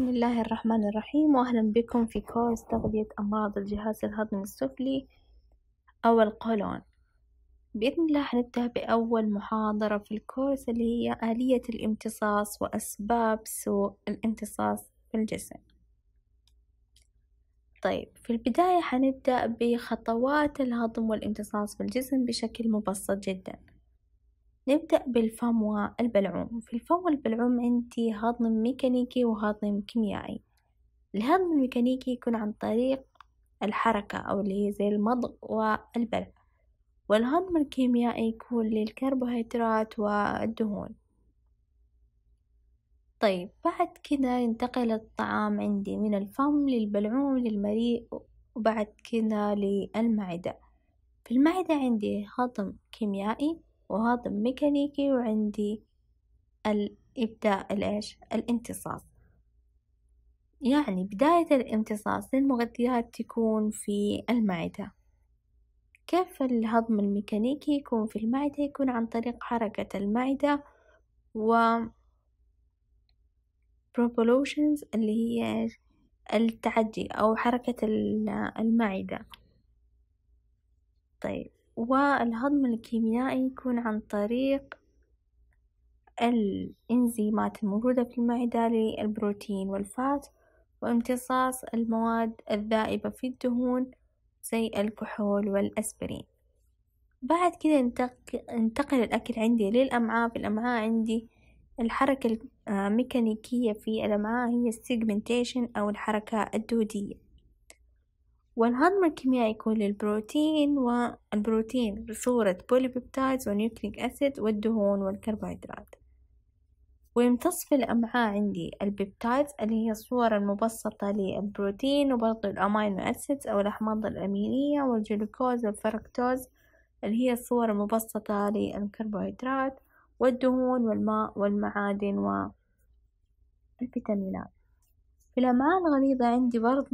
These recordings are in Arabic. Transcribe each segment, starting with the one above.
بسم الله الرحمن الرحيم وأهلا بكم في كورس تغذية أمراض الجهاز الهضمي السفلي أو القولون بإذن الله هنبدأ بأول محاضرة في الكورس اللي هي آلية الامتصاص وأسباب سوء الامتصاص في الجسم طيب في البداية هنبدأ بخطوات الهضم والامتصاص في الجسم بشكل مبسط جداً نبدأ بالفم والبلعوم في الفم والبلعوم عندي هضم ميكانيكي وهضم كيميائي الهضم الميكانيكي يكون عن طريق الحركة أو اللي هي زي المضغ والبلع والهضم الكيميائي يكون للكربوهيدرات والدهون طيب بعد كده ينتقل الطعام عندي من الفم للبلعوم للمريء وبعد كده للمعدة في المعدة عندي هضم كيميائي وهذا ميكانيكي وعندي الإبداع الإيش الامتصاص يعني بداية الامتصاص للمغذيات تكون في المعدة كيف الهضم الميكانيكي يكون في المعدة يكون عن طريق حركة المعدة و propulsions اللي هي التعدي أو حركة المعدة طيب والهضم الكيميائي يكون عن طريق الإنزيمات الموجودة في المعدة للبروتين والفات وامتصاص المواد الذائبة في الدهون زي الكحول والأسبرين بعد كده انتقل الأكل عندي للأمعاء في الأمعاء عندي الحركة الميكانيكية آه، في الأمعاء هي السيجمنتيشن أو الحركة الدودية والهضم الكيميائي يكون للبروتين والبروتين بصورة بوليبيبتايدز ونيوكليك أسيد والدهون والكربوهيدرات ويمتص في الأمعاء عندي البيبتايدز اللي هي الصور المبسطة للبروتين وبرضو الأمينو أسيدز أو الأحماض الأمينية والجلوكوز والفركتوز اللي هي الصور المبسطة للكربوهيدرات والدهون والماء والمعادن والفيتامينات الأمعاء الغليظة عندي برضو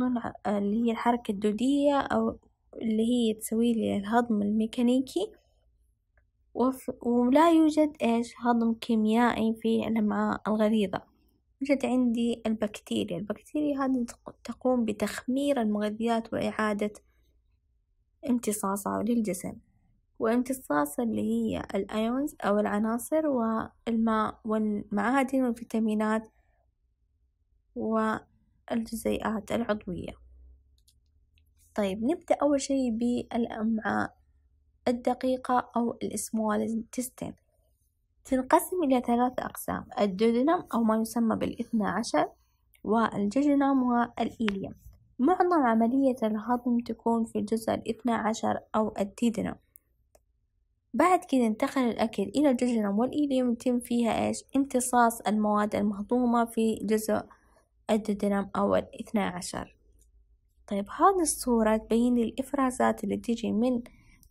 اللي هي الحركة الدودية أو اللي هي تسوي لي الهضم الميكانيكي وف... ولا يوجد إيش هضم كيميائي في الأمعاء الغليظة يوجد عندي البكتيريا البكتيريا هذه تقوم بتخمير المغذيات وإعادة امتصاصها للجسم وامتصاص اللي هي الأيونز أو العناصر والماء والمعادن والفيتامينات و الجزيئات العضوية طيب نبدأ أول شيء بالأمعاء الدقيقة أو الاسمول intestine تنقسم إلى ثلاث أقسام الدودنم أو ما يسمى بالاثنى عشر والججنم والإيليم معظم عملية الهضم تكون في الجزء الاثنى عشر أو الديدنم بعد كده انتقل الأكل إلى الججنم والإيليم يتم فيها إيش امتصاص المواد المهضومة في جزء الدودنام أول اثنى عشر طيب هذه الصورة تبين الإفرازات اللي تيجي من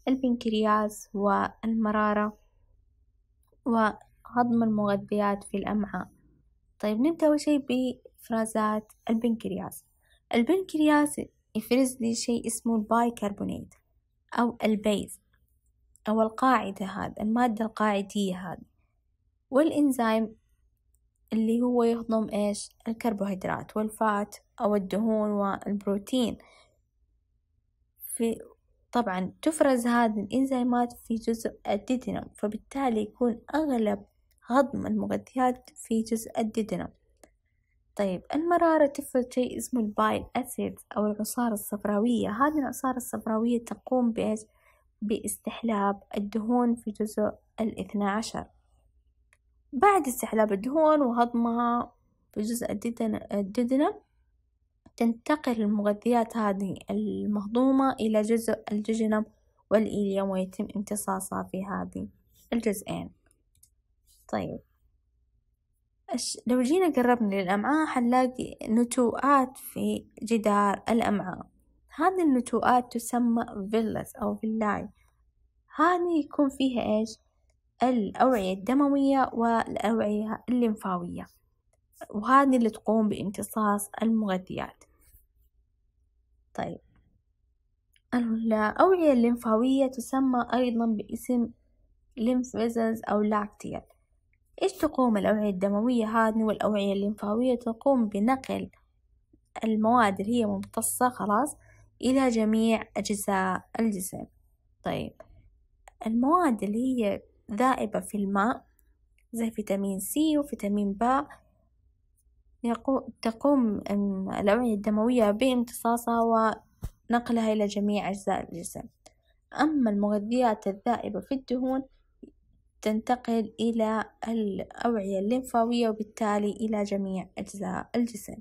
البنكرياس والمرارة وهضم المغذيات في الأمعاء طيب نبدأ أول شيء بإفرازات البنكرياس البنكرياس يفرز لي شيء اسمه البايكربونات أو البيز أو القاعدة هذا المادة القاعدية هذه والإنزيم اللي هو يهضم إيش الكربوهيدرات والفات أو الدهون والبروتين في طبعا تفرز هذه الإنزيمات في جزء الديدنم فبالتالي يكون أغلب هضم المغذيات في جزء الديدنم طيب المرارة تفرز شيء اسمه البايل أسيد أو العصارة الصفراوية هذه العصارة الصفراوية تقوم بإيش باستحلاب الدهون في جزء الاثنى عشر بعد استحلاب الدهون وهضمها في جزء الددنة تنتقل المغذيات هذه المهضومة إلى جزء الججنة والإلية ويتم امتصاصها في هذه الجزئين طيب لو جينا قربنا للأمعاء حنلاقي نتوءات في جدار الأمعاء هذه النتوءات تسمى فيلس أو فيلاي هذه يكون فيها إيش الأوعية الدموية والأوعية الليمفاوية وهذه اللي تقوم بامتصاص المغذيات طيب الأوعية الليمفاوية تسمى أيضا باسم lymph vessels أو لاكتيل إيش تقوم الأوعية الدموية هذه والأوعية الليمفاوية تقوم بنقل المواد اللي هي ممتصة خلاص إلى جميع أجزاء الجسم طيب المواد اللي هي ذائبة في الماء زي فيتامين سي وفيتامين باء تقوم الأوعية الدموية بامتصاصها ونقلها إلى جميع أجزاء الجسم أما المغذيات الذائبة في الدهون تنتقل إلى الأوعية الليمفاوية وبالتالي إلى جميع أجزاء الجسم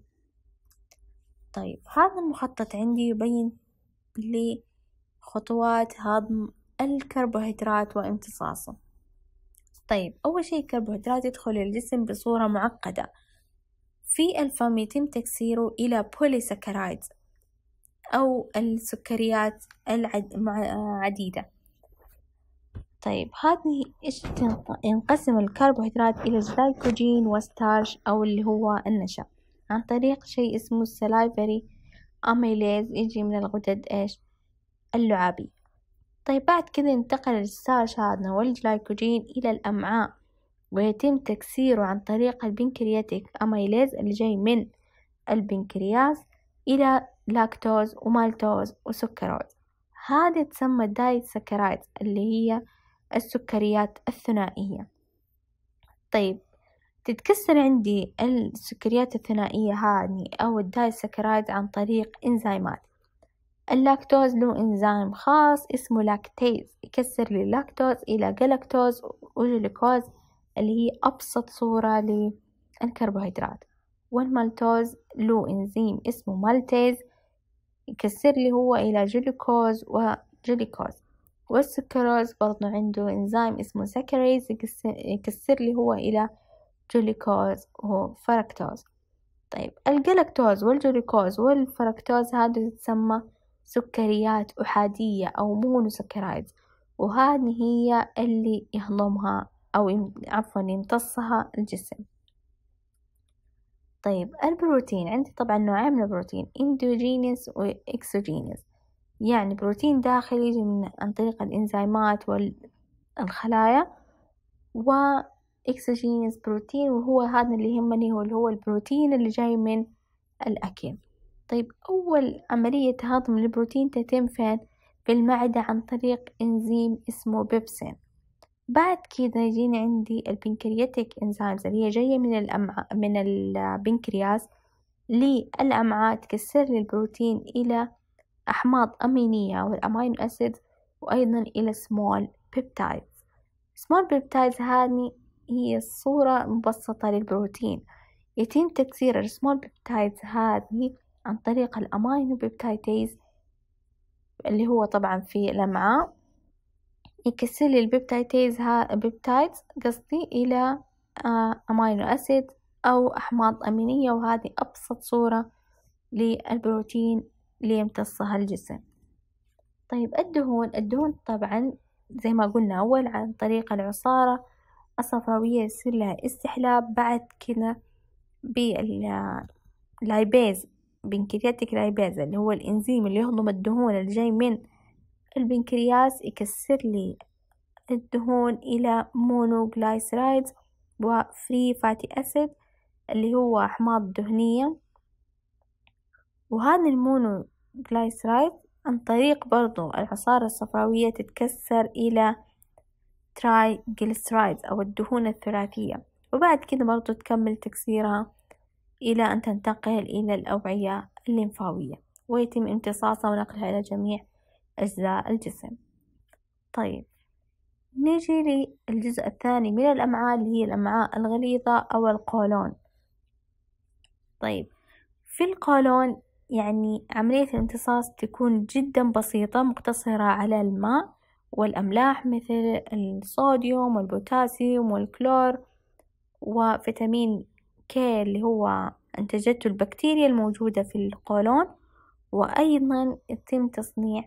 طيب هذا المخطط عندي يبين لي خطوات هضم الكربوهيدرات وامتصاصه طيب أول شيء الكربوهيدرات يدخل الجسم بصورة معقدة في الفم يتم تكسيره إلى بوليسكرايد أو السكريات العديدة طيب هذه إيش ينقسم الكربوهيدرات إلى الجلايكوجين وستارش أو اللي هو النشا عن طريق شيء اسمه السلايفري أميليز يجي من الغدد إيش اللعابي طيب بعد كذا ينتقل السارش هذا والجلايكوجين إلى الأمعاء ويتم تكسيره عن طريق البنكرياتيك أميليز اللي جاي من البنكرياس إلى لاكتوز ومالتوز وسكروز هذه تسمى دايت سكرايد اللي هي السكريات الثنائية طيب تتكسر عندي السكريات الثنائية هذه أو الدايسكرايد عن طريق إنزيمات اللاكتوز له إنزيم خاص اسمه لاكتيز يكسر اللاكتوز إلى جلاكتوز وجلوكوز اللي هي أبسط صورة للكربوهيدرات والمالتوز له إنزيم اسمه مالتيز يكسر لي هو إلى جلوكوز وجلوكوز والسكروز برضو عنده إنزيم اسمه سكريز يكسر لي هو إلى جلوكوز وفركتوز طيب الجلاكتوز والجلوكوز والفركتوز هادو تسمى سكريات أحادية أو مونوسكرايد وهذه هي اللي يهضمها أو عفوا يمتصها الجسم طيب البروتين عندي طبعا نوعين من البروتين اندوجينيس واكسوجينيس يعني بروتين داخلي يجي من عن طريق الانزيمات والخلايا واكسوجينيس بروتين وهو هذا اللي يهمني هو اللي هو البروتين اللي جاي من الاكل طيب أول عملية هضم البروتين تتم فين؟ في المعدة عن طريق إنزيم اسمه بيبسين بعد كذا يجيني عندي البنكرياتيك إنزيمز اللي هي جاية من الأمعاء من البنكرياس للأمعاء تكسر لي البروتين إلى أحماض أمينية والأمينو أسيد وأيضا إلى سمول بيبتايد سمول بيبتايد هذه هي الصورة مبسطة للبروتين يتم تكسير السمول بيبتايد هذه عن طريق الأمينوبيبتايديز اللي هو طبعا في الأمعاء يكسر لي البيبتايتيز ها بيبتايدز قصدي إلى آه، أمينو أسيد أو أحماض أمينية وهذه أبسط صورة للبروتين اللي يمتصها الجسم طيب الدهون الدهون طبعا زي ما قلنا أول عن طريق العصارة الصفراوية يصير لها استحلاب بعد كده باللايبيز بنكرياتيك لايبازا اللي هو الإنزيم اللي يهضم الدهون اللي جاي من البنكرياس يكسر لي الدهون إلى مونوغلايسرايدز وفري فاتي أسيد اللي هو أحماض دهنية وهذا المونوغلايسرايد عن طريق برضو العصارة الصفراوية تتكسر إلى تراي أو الدهون الثلاثية وبعد كده برضو تكمل تكسيرها إلى أن تنتقل إلى الأوعية الليمفاوية ويتم امتصاصها ونقلها إلى جميع أجزاء الجسم طيب نجي للجزء الثاني من الأمعاء اللي هي الأمعاء الغليظة أو القولون طيب في القولون يعني عملية الامتصاص تكون جدا بسيطة مقتصرة على الماء والأملاح مثل الصوديوم والبوتاسيوم والكلور وفيتامين كي اللي هو أنتجته البكتيريا الموجودة في القولون وأيضا يتم تصنيع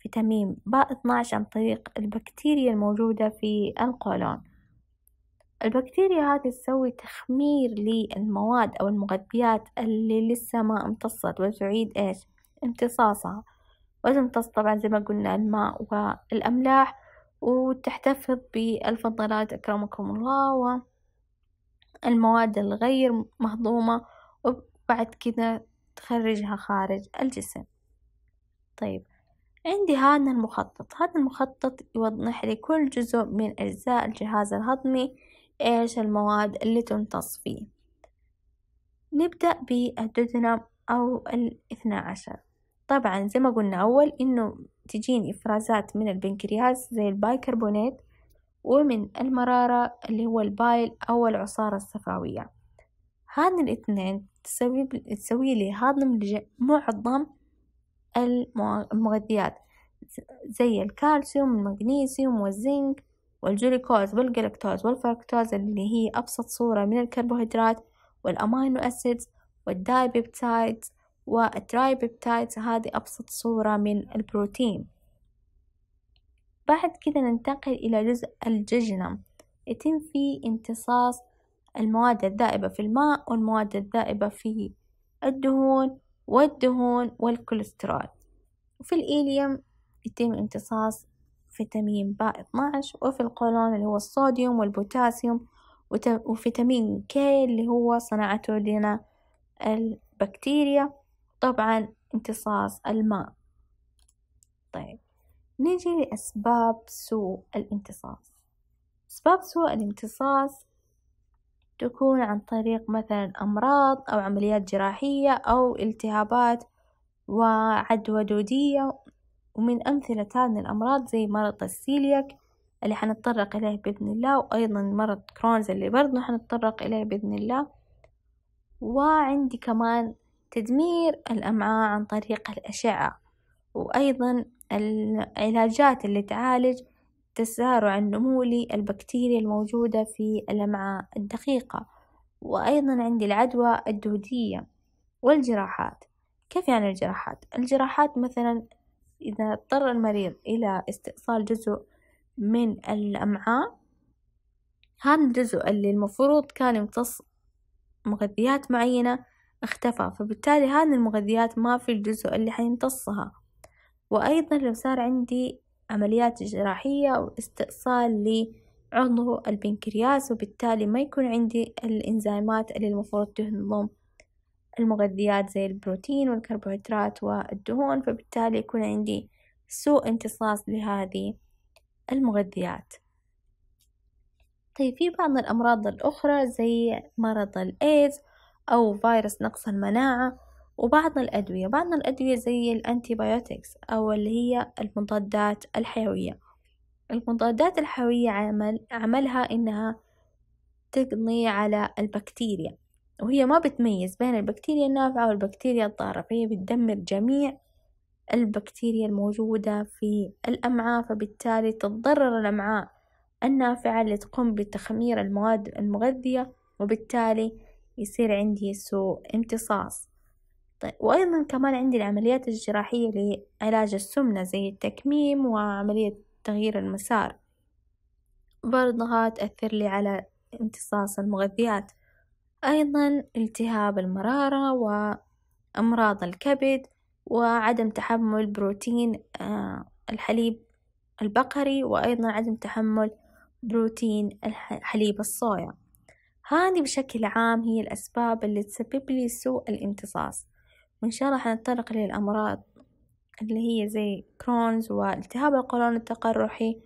فيتامين باء 12 عن طريق البكتيريا الموجودة في القولون البكتيريا هذه تسوي تخمير للمواد أو المغذيات اللي لسه ما امتصت وتعيد إيش امتصاصها وتمتص طبعا زي ما قلنا الماء والأملاح وتحتفظ بالفضلات أكرمكم الله المواد الغير مهضومة وبعد كده تخرجها خارج الجسم طيب عندي هذا المخطط هذا المخطط يوضح لي كل جزء من أجزاء الجهاز الهضمي إيش المواد اللي تمتص فيه نبدأ بالدودنم أو الاثنى عشر طبعا زي ما قلنا أول إنه تجيني إفرازات من البنكرياس زي البايكربونات ومن المرارة اللي هو البايل أو العصارة الصفراوية هاد الاثنين تسوي, تسوي لي هضم معظم المغذيات زي الكالسيوم والمغنيسيوم والزنك والجلوكوز والجلكتوز والفركتوز اللي هي أبسط صورة من الكربوهيدرات والأمينو أسيدز والدايبيبتايدز والترايبيبتايدز هذه أبسط صورة من البروتين بعد كده ننتقل إلى جزء الججنم يتم فيه امتصاص المواد الذائبة في الماء والمواد الذائبة في الدهون والدهون والكوليسترول وفي الإيليوم يتم امتصاص فيتامين باء 12 وفي القولون اللي هو الصوديوم والبوتاسيوم وفيتامين كي اللي هو صنعته لنا البكتيريا طبعا امتصاص الماء طيب نيجي لأسباب سوء الامتصاص أسباب سوء الامتصاص تكون عن طريق مثلا أمراض أو عمليات جراحية أو التهابات وعدوى دودية ومن أمثلة هذه الأمراض زي مرض السيلياك اللي حنتطرق إليه بإذن الله وأيضا مرض كرونز اللي برضه حنتطرق إليه بإذن الله وعندي كمان تدمير الأمعاء عن طريق الأشعة وأيضا العلاجات اللي تعالج تسارع النمو للبكتيريا الموجودة في الأمعاء الدقيقة وأيضا عندي العدوى الدودية والجراحات كيف يعني الجراحات؟ الجراحات مثلا إذا اضطر المريض إلى استئصال جزء من الأمعاء هذا الجزء اللي المفروض كان يمتص مغذيات معينة اختفى فبالتالي هذه المغذيات ما في الجزء اللي حيمتصها وأيضا لو صار عندي عمليات جراحية أو استئصال لعضو البنكرياس وبالتالي ما يكون عندي الإنزيمات اللي المفروض تهضم المغذيات زي البروتين والكربوهيدرات والدهون فبالتالي يكون عندي سوء امتصاص لهذه المغذيات طيب في بعض الأمراض الأخرى زي مرض الإيدز أو فيروس نقص المناعة وبعض الأدوية بعض الأدوية زي الأنتيبيوتكس أو اللي هي المضادات الحيوية المضادات الحيوية عمل عملها إنها تقضي على البكتيريا وهي ما بتميز بين البكتيريا النافعة والبكتيريا الضارة فهي بتدمر جميع البكتيريا الموجودة في الأمعاء فبالتالي تتضرر الأمعاء النافعة اللي تقوم بتخمير المواد المغذية وبالتالي يصير عندي سوء امتصاص طيب وأيضا كمان عندي العمليات الجراحية لعلاج السمنة زي التكميم وعملية تغيير المسار برضها تأثر لي على امتصاص المغذيات أيضا التهاب المرارة وأمراض الكبد وعدم تحمل بروتين آه، الحليب البقري وأيضا عدم تحمل بروتين حليب الصويا هذه بشكل عام هي الأسباب اللي تسبب لي سوء الامتصاص وإن شاء الله حنتطرق للأمراض اللي هي زي كرونز والتهاب القولون التقرحي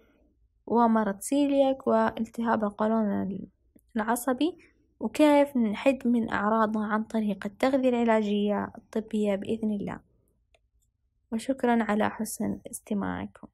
ومرض سيلياك والتهاب القولون العصبي وكيف نحد من أعراضنا عن طريق التغذية العلاجية الطبية بإذن الله وشكرا على حسن استماعكم